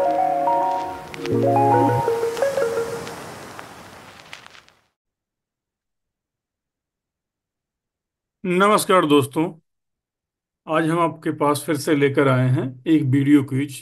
नमस्कार दोस्तों आज हम आपके पास फिर से लेकर आए हैं एक वीडियो क्विज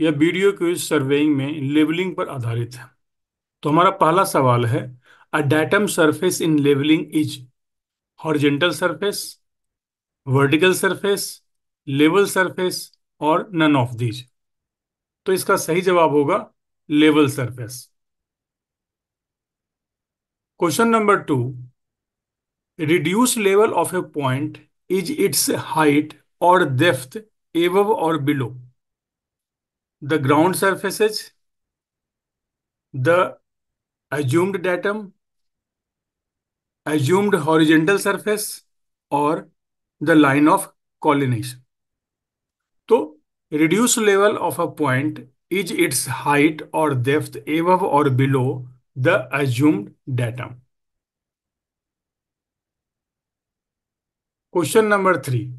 या वीडियो क्विज सर्वेइंग में लेवलिंग पर आधारित है तो हमारा पहला सवाल है a datum surface in levelling is horizontal surface vertical surface level surface और नन ऑफ दीज तो इसका सही जवाब होगा level surface question number two reduce level of a point is its height और डेफ्थ एव और below the ground surfaces the assumed datum assumed horizontal surface और the line of collimation तो Reduced level of a point is its height or depth above or below the assumed datum. Question number three.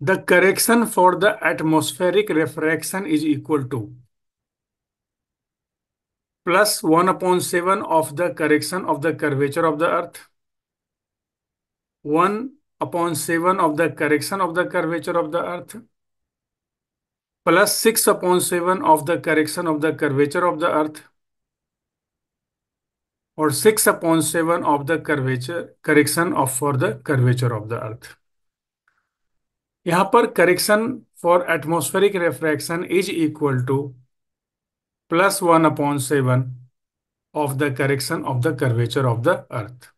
The correction for the atmospheric refraction is equal to plus 1 upon 7 of the correction of the curvature of the earth, 1 upon 7 of the correction of the curvature of the earth, plus 6 upon 7 of the correction of the curvature of the earth or 6 upon 7 of the curvature correction of for the curvature of the earth. यहाँ पर correction for atmospheric refraction is equal to plus 1 upon 7 of the correction of the curvature of the earth.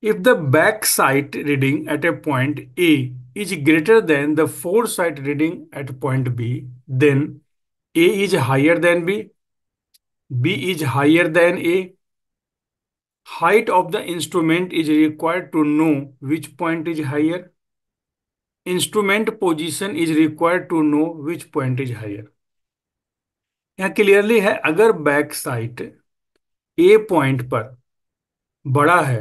If the back sight reading at a point A is greater than the foresight reading at point B, then A is higher than B, B is higher than A. Height of the instrument is required to know which point is higher. Instrument position is required to know which point is higher. यहाँ clearly है अगर back site ए point पर बड़ा है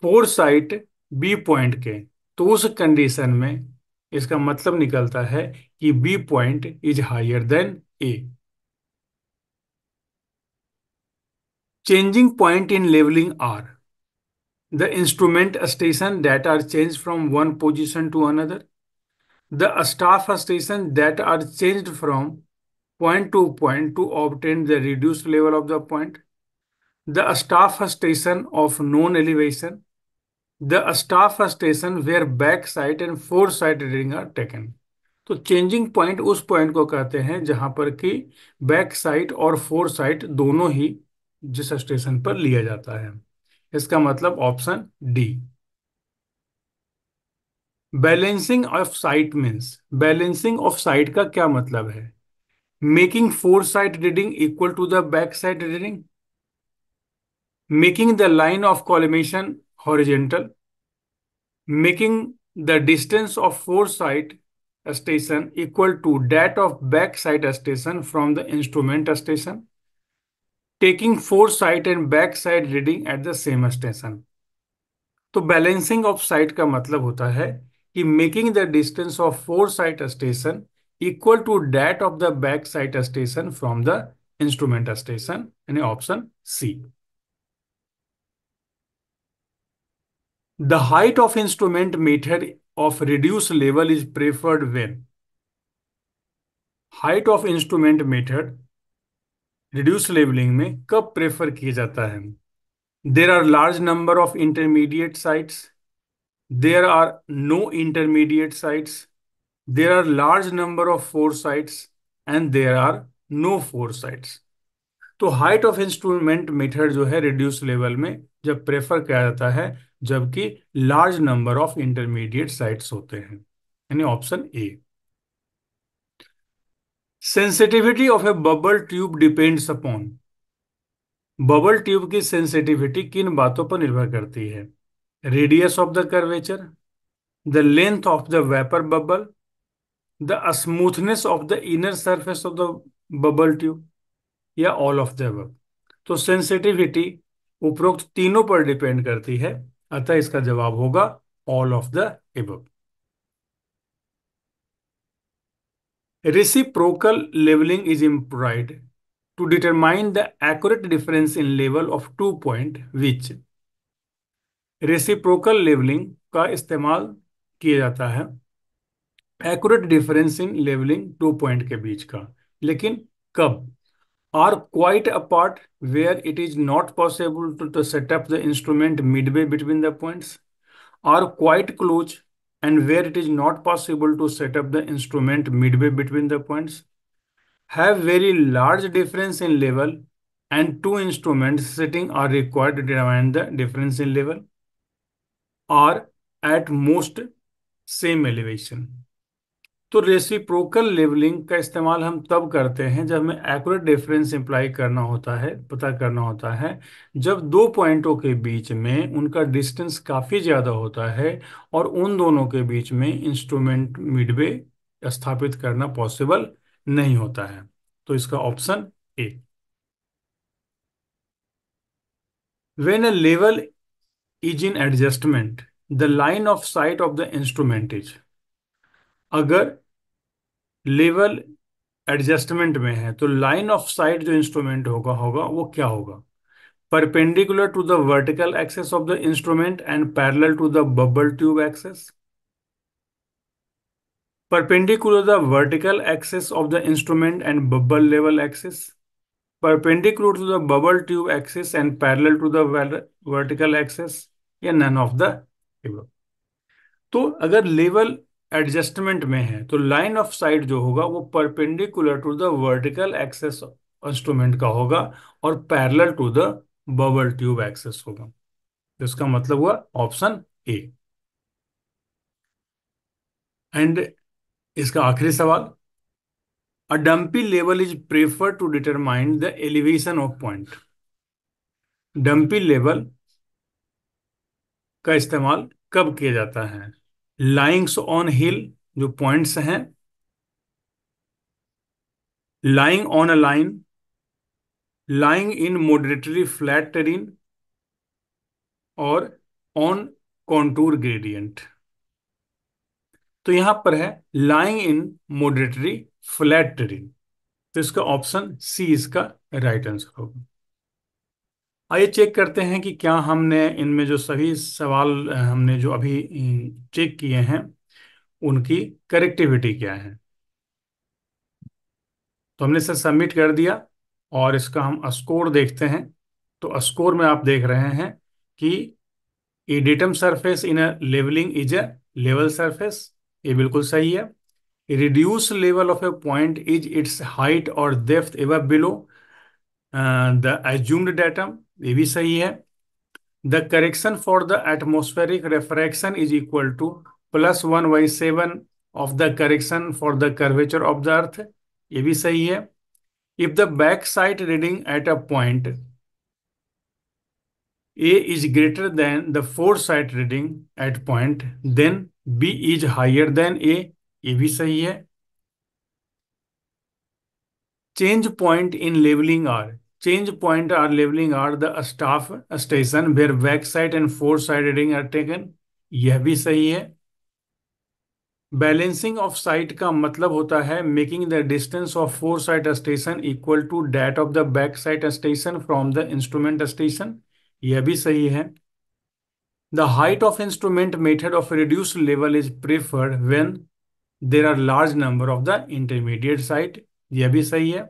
four site B point के तो उस condition में इसका मतलब निकलता है कि B point is higher than A changing point in levelling are the instrument station that are change from one position to another the staff station that are change from point to point to obtain the reduce level of the point the staff station of known elevation the staff station where back sight and fore sight reading are taken तो changing point उस पॉइंट को कहते हैं जहां पर कि back sight और फोर साइड दोनों ही जिस स्टेशन पर लिया जाता है इसका मतलब option D balancing of sight means balancing of sight का क्या मतलब है making fore sight reading equal to the back sight reading making the line of collimation horizontal making the distance of foresight station equal to that of backside station from the instrument station taking foresight and backside reading at the same station तो balancing of sight का मतलब होता है कि making the distance of fore sight station equal to that of the back sight station from the instrument station यानी option C The height of instrument method of reduced level is preferred when height of instrument method reduced leveling में कब prefer किया जाता है There are large number of intermediate sites. There are no intermediate sites. There are large number of four sites and there are no four sites. तो height of instrument method जो है reduce level में जब prefer किया जाता है जबकि large number of intermediate sights होते हैं यानी option A sensitivity of a bubble tube depends upon bubble tube की सेंसिटिविटी किन बातों पर निर्भर करती है radius of the curvature the length of the vapour bubble the smoothness of the inner surface of the bubble tube या all of the above तो sensitivity उपरोक्त तीनों पर डिपेंड करती है अतः इसका जवाब होगा all of the above reciprocal levelling is implied to determine the accurate difference in level of two point which reciprocal levelling का इस्तेमाल किया जाता है accurate difference in levelling two point के बीच का लेकिन कब are quite apart where it is not possible to, to set up the instrument midway between the points, are quite close and where it is not possible to set up the instrument midway between the points, have very large difference in level and two instruments sitting are required to determine the difference in level, are at most same elevation. तो reciprocal levelling का इस्तेमाल हम तब करते हैं जब हमें accurate difference imply करना होता है पता करना होता है जब दो पॉइंटों के बीच में उनका डिस्टेंस काफ़ी ज़्यादा होता है और उन दोनों के बीच में इंस्ट्रूमेंट मिडवे स्थापित करना पॉसिबल नहीं होता है तो इसका option A when a level is in adjustment the line of sight of the instrument is अगर लेवल एडजस्टमेंट में है तो लाइन ऑफ साइट जो इंस्ट्रूमेंट होगा होगा वो क्या होगा perpendicular to the vertical axis of the instrument and parallel to the bubble tube axis perpendicular the vertical axis of the instrument and bubble level axis, perpendicular to the bubble tube axis and parallel to the ver vertical axis, या none of the above. तो अगर level adjustment में है तो line of sight जो होगा वो perpendicular to the vertical axis instrument का होगा और parallel to the bubble tube axis होगा तो इसका मतलब हुआ ऑप्शन ए एंड इसका आखिरी सवाल a dumpy level is prefer to determine the elevation of point dumpy level का इस्तेमाल कब किया जाता है लाइंग्स ऑन हिल जो पॉइंट्स हैं lying on a line lying in moderately flat terrain और ऑन कॉन्टूर ग्रेडियंट तो यहां पर है लाइंग इन मॉडरेटरी फ्लैट टेरिन तो इसका ऑप्शन सी इसका राइट आंसर होगा आइए चेक करते हैं कि क्या हमने इनमें जो सभी सवाल हमने जो अभी चेक किए हैं उनकी करेक्टिविटी क्या है तो हमने इसे सबमिट कर दिया और इसका हम स्कोर देखते हैं तो स्कोर में आप देख रहे हैं कि a datum surface in a levelling is a level surface ये बिल्कुल सही है reduce level of a point is its height और depth above below the assumed datum ये भी सही है the correction for the atmospheric refraction is equal to plus one by seven of the correction for the curvature of the earth ये भी सही है if the back sight reading at a point A is greater than the fore sight reading at point then B is higher than A ये भी सही है change point in levelling are Change point or labeling are the staff station where back side and forward side reading are taken. यह भी सही है balancing of sight का मतलब होता है making the distance of fore sight station equal to that of the back sight station from the instrument station यह भी सही है the height of instrument method of reduce level is preferred when there are large number of the intermediate sight यह भी सही है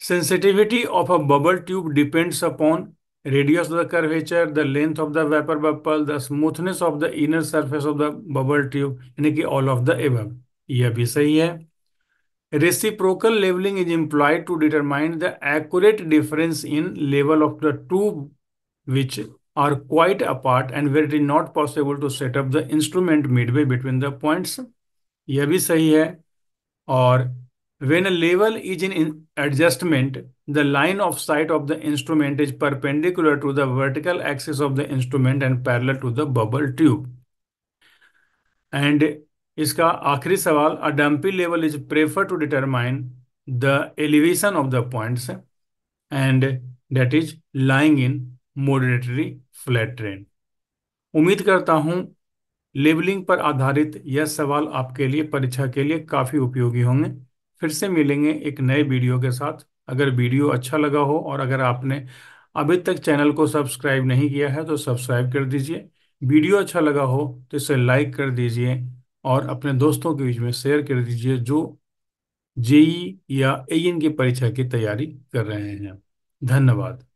Sensitivity of a bubble tube depends upon radius of the curvature, the length of the vapor bubble, the smoothness of the inner surface of the bubble tube, यानी कि all of the above. यह भी सही है Reciprocal leveling is employed to determine the accurate difference in level of the two which are quite apart and where it is not possible to set up the instrument midway between the points. यह भी सही है और When a level is in adjustment, the line of sight of the instrument is perpendicular to the vertical axis of the instrument and parallel to the bubble tube. And इसका आखिरी सवाल a dumpy level is prefer to determine the elevation of the points and that is lying in moderately flat terrain उम्मीद करता हूं labelling पर आधारित यह सवाल आपके लिए परीक्षा के लिए काफ़ी उपयोगी होंगे फिर से मिलेंगे एक नए वीडियो के साथ अगर वीडियो अच्छा लगा हो और अगर आपने अभी तक चैनल को सब्सक्राइब नहीं किया है तो सब्सक्राइब कर दीजिए वीडियो अच्छा लगा हो तो इसे लाइक कर दीजिए और अपने दोस्तों के बीच में शेयर कर दीजिए जो जेई या एन की परीक्षा की तैयारी कर रहे हैं धन्यवाद